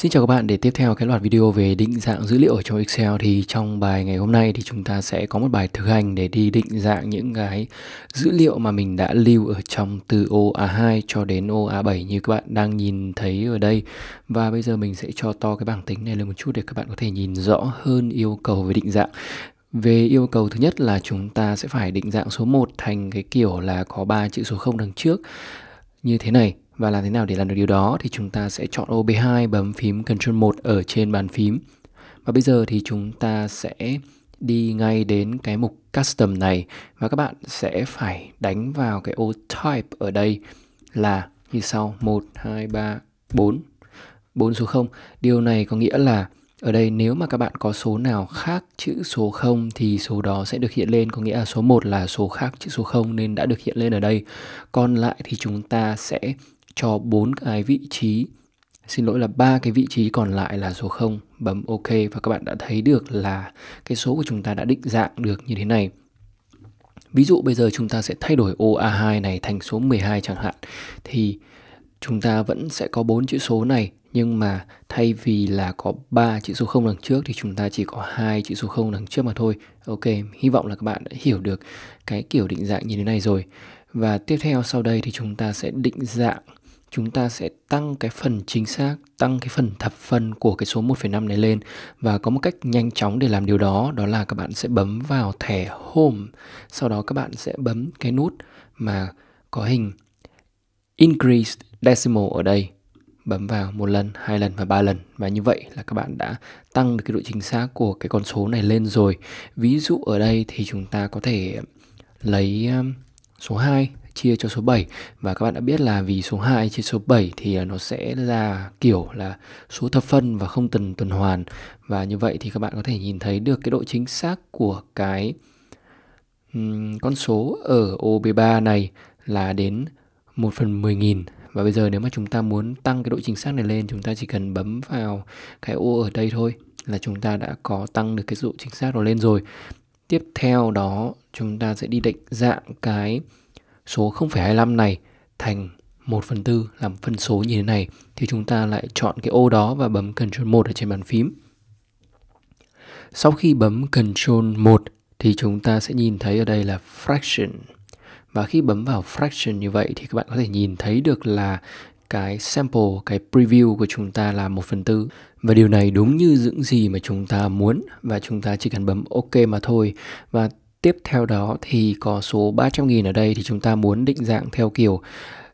Xin chào các bạn, để tiếp theo cái loạt video về định dạng dữ liệu ở trong Excel thì trong bài ngày hôm nay thì chúng ta sẽ có một bài thực hành để đi định dạng những cái dữ liệu mà mình đã lưu ở trong từ ô A2 cho đến ô A7 như các bạn đang nhìn thấy ở đây. Và bây giờ mình sẽ cho to cái bảng tính này lên một chút để các bạn có thể nhìn rõ hơn yêu cầu về định dạng. Về yêu cầu thứ nhất là chúng ta sẽ phải định dạng số 1 thành cái kiểu là có 3 chữ số 0 đằng trước như thế này và làm thế nào để làm được điều đó thì chúng ta sẽ chọn ô B2 bấm phím Ctrl 1 ở trên bàn phím. Và bây giờ thì chúng ta sẽ đi ngay đến cái mục custom này và các bạn sẽ phải đánh vào cái ô type ở đây là như sau 1 2 3 4 4 số 0. Điều này có nghĩa là ở đây nếu mà các bạn có số nào khác chữ số 0 thì số đó sẽ được hiện lên, có nghĩa là số 1 là số khác chữ số 0 nên đã được hiện lên ở đây. Còn lại thì chúng ta sẽ cho bốn cái vị trí xin lỗi là ba cái vị trí còn lại là số 0 bấm ok và các bạn đã thấy được là cái số của chúng ta đã định dạng được như thế này ví dụ bây giờ chúng ta sẽ thay đổi ô A2 này thành số 12 chẳng hạn thì chúng ta vẫn sẽ có bốn chữ số này nhưng mà thay vì là có 3 chữ số 0 đằng trước thì chúng ta chỉ có hai chữ số 0 đằng trước mà thôi. Ok, hy vọng là các bạn đã hiểu được cái kiểu định dạng như thế này rồi. Và tiếp theo sau đây thì chúng ta sẽ định dạng chúng ta sẽ tăng cái phần chính xác, tăng cái phần thập phân của cái số 1,5 này lên và có một cách nhanh chóng để làm điều đó đó là các bạn sẽ bấm vào thẻ Home. Sau đó các bạn sẽ bấm cái nút mà có hình Increase Decimal ở đây bấm vào một lần, hai lần và ba lần và như vậy là các bạn đã tăng được cái độ chính xác của cái con số này lên rồi. Ví dụ ở đây thì chúng ta có thể lấy um, số 2 chia cho số 7 và các bạn đã biết là vì số 2 chia số 7 thì à, nó sẽ ra kiểu là số thập phân và không tuần tuần hoàn và như vậy thì các bạn có thể nhìn thấy được cái độ chính xác của cái um, con số ở ô b 3 này là đến 1 phần 10.000 và bây giờ nếu mà chúng ta muốn tăng cái độ chính xác này lên chúng ta chỉ cần bấm vào cái ô ở đây thôi là chúng ta đã có tăng được cái độ chính xác nó lên rồi tiếp theo đó chúng ta sẽ đi định dạng cái số 0,25 này thành 1 phần 4 làm phân số như thế này thì chúng ta lại chọn cái ô đó và bấm Ctrl 1 ở trên bàn phím. Sau khi bấm Ctrl 1 thì chúng ta sẽ nhìn thấy ở đây là fraction. Và khi bấm vào fraction như vậy thì các bạn có thể nhìn thấy được là cái sample, cái preview của chúng ta là 1 phần 4 Và điều này đúng như những gì mà chúng ta muốn Và chúng ta chỉ cần bấm OK mà thôi Và Tiếp theo đó thì có số 300.000 ở đây thì chúng ta muốn định dạng theo kiểu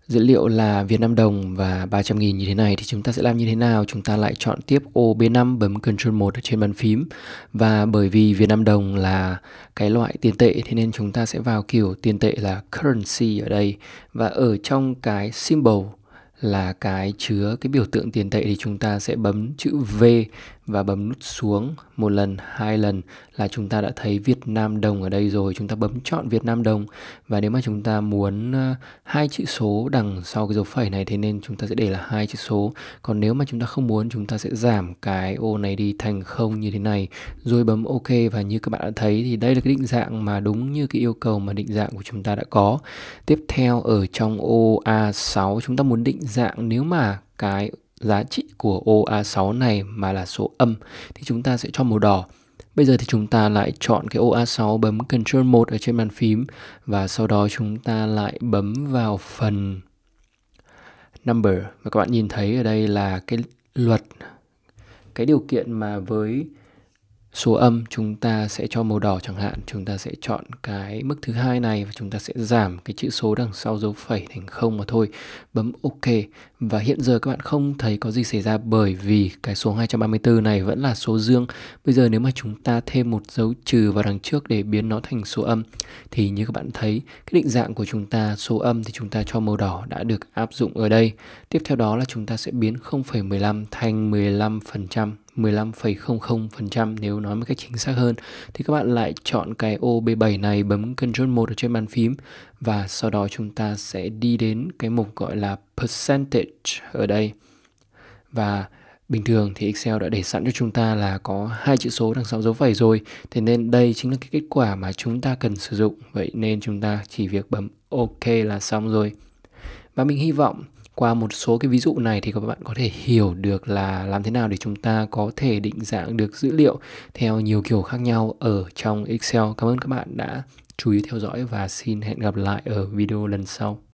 dữ liệu là Việt Nam đồng và 300.000 như thế này thì chúng ta sẽ làm như thế nào? Chúng ta lại chọn tiếp ô B5 bấm Ctrl 1 ở trên bàn phím và bởi vì Việt Nam đồng là cái loại tiền tệ thế nên chúng ta sẽ vào kiểu tiền tệ là currency ở đây và ở trong cái symbol là cái chứa cái biểu tượng tiền tệ thì chúng ta sẽ bấm chữ V và bấm nút xuống một lần, hai lần là chúng ta đã thấy Việt Nam đồng ở đây rồi. Chúng ta bấm chọn Việt Nam đồng và nếu mà chúng ta muốn ờ, hai chữ số đằng sau cái dấu phẩy này thế nên chúng ta sẽ để là hai chữ số. Còn nếu mà chúng ta không muốn chúng ta sẽ giảm cái ô này đi thành không như thế này rồi bấm ok và như các bạn đã thấy thì đây là cái định dạng mà đúng như cái yêu cầu mà định dạng của chúng ta đã có. Tiếp theo ở trong ô A6 chúng ta muốn định dạng nếu mà cái giá trị của OA6 này mà là số âm thì chúng ta sẽ cho màu đỏ. Bây giờ thì chúng ta lại chọn cái OA6 bấm Ctrl 1 ở trên bàn phím và sau đó chúng ta lại bấm vào phần number và các bạn nhìn thấy ở đây là cái luật cái điều kiện mà với số âm chúng ta sẽ cho màu đỏ chẳng hạn chúng ta sẽ chọn cái mức thứ hai này và chúng ta sẽ giảm cái chữ số đằng sau dấu phẩy thành không mà thôi bấm ok và hiện giờ các bạn không thấy có gì xảy ra bởi vì cái số 234 này vẫn là số dương bây giờ nếu mà chúng ta thêm một dấu trừ vào đằng trước để biến nó thành số âm thì như các bạn thấy cái định dạng của chúng ta số âm thì chúng ta cho màu đỏ đã được áp dụng ở đây tiếp theo đó là chúng ta sẽ biến 0,15 thành 15% 15,00% nếu nói một cách chính xác hơn thì các bạn lại chọn cái ô B7 này bấm Ctrl 1 ở trên bàn phím và sau đó chúng ta sẽ đi đến cái mục gọi là percentage ở đây và Bình thường thì Excel đã để sẵn cho chúng ta là có hai chữ số đằng sau dấu phẩy rồi, thế nên đây chính là cái kết quả mà chúng ta cần sử dụng. Vậy nên chúng ta chỉ việc bấm OK là xong rồi. Và mình hy vọng qua một số cái ví dụ này thì các bạn có thể hiểu được là làm thế nào để chúng ta có thể định dạng được dữ liệu theo nhiều kiểu khác nhau ở trong Excel. Cảm ơn các bạn đã chú ý theo dõi và xin hẹn gặp lại ở video lần sau.